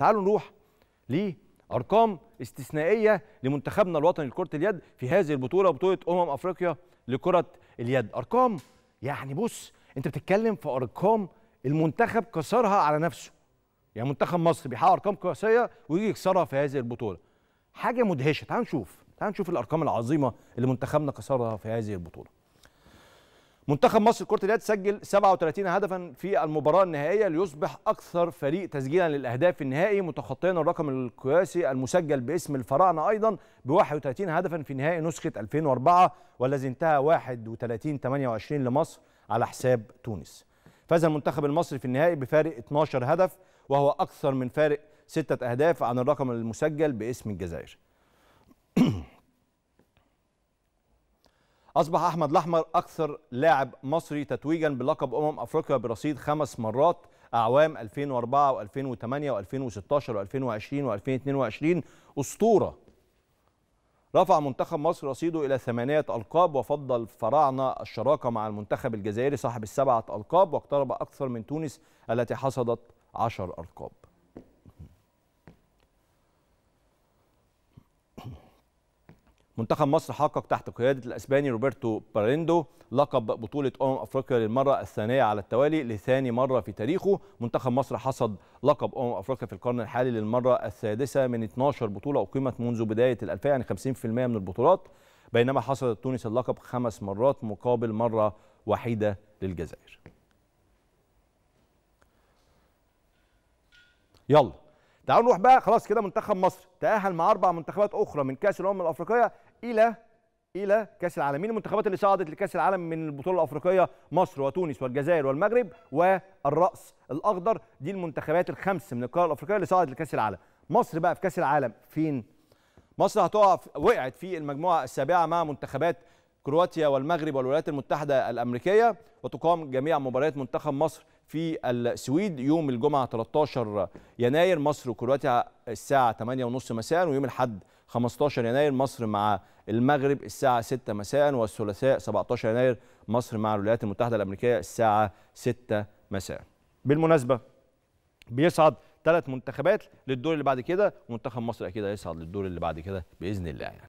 تعالوا نروح لارقام استثنائيه لمنتخبنا الوطني لكره اليد في هذه البطوله بطوله امم افريقيا لكره اليد ارقام يعني بص انت بتتكلم في ارقام المنتخب كسرها على نفسه يعني منتخب مصر بيحقق ارقام قياسيه ويجي يكسرها في هذه البطوله حاجه مدهشه تعال نشوف تعال نشوف الارقام العظيمه اللي منتخبنا كسرها في هذه البطوله منتخب مصر كره اليد سجل 37 هدفا في المباراه النهائيه ليصبح اكثر فريق تسجيلا للاهداف النهائي متخطيا الرقم القياسي المسجل باسم الفراعنه ايضا ب 31 هدفا في نهائي نسخه 2004 والذي انتهى 31 28 لمصر على حساب تونس. فاز المنتخب المصري في النهائي بفارق 12 هدف وهو اكثر من فارق سته اهداف عن الرقم المسجل باسم الجزائر. أصبح أحمد الأحمر أكثر لاعب مصري تتويجا بلقب أمم أفريقيا برصيد خمس مرات أعوام 2004 و2008 و2016 و2020 و2022 أسطورة رفع منتخب مصر رصيده إلى ثمانية ألقاب وفضل فراعنة الشراكة مع المنتخب الجزائري صاحب السبعة ألقاب واقترب أكثر من تونس التي حصدت عشر ألقاب منتخب مصر حقق تحت قيادة الأسباني روبرتو باريندو لقب بطولة أمم أفريقيا للمرة الثانية على التوالي لثاني مرة في تاريخه منتخب مصر حصد لقب أمم أفريقيا في القرن الحالي للمرة السادسة من 12 بطولة أقيمت منذ بداية 2000 يعني 50% من البطولات بينما حصدت تونس اللقب خمس مرات مقابل مرة وحيدة للجزائر يلا تعالوا نروح بقى خلاص كده منتخب مصر تأهل مع أربع منتخبات أخرى من كأس الأمم الأفريقية الى الى كاس العالم مين المنتخبات اللي صعدت لكاس العالم من البطوله الافريقيه مصر وتونس والجزائر والمغرب والراس الاخضر دي المنتخبات الخمس من القاره الافريقيه اللي صعدت لكاس العالم مصر بقى في كاس العالم فين مصر هتقع وقعت في المجموعه السابعه مع منتخبات كرواتيا والمغرب والولايات المتحده الامريكيه وتقام جميع مباريات منتخب مصر في السويد يوم الجمعه 13 يناير مصر وكرواتيا الساعه 8:30 مساء ويوم الاحد 15 يناير مصر مع المغرب الساعة 6 مساء والثلاثاء 17 يناير مصر مع الولايات المتحدة الأمريكية الساعة 6 مساء بالمناسبة بيصعد ثلاث منتخبات للدور اللي بعد كده منتخب مصر أكيد هيصعد للدور اللي بعد كده بإذن الله يعني.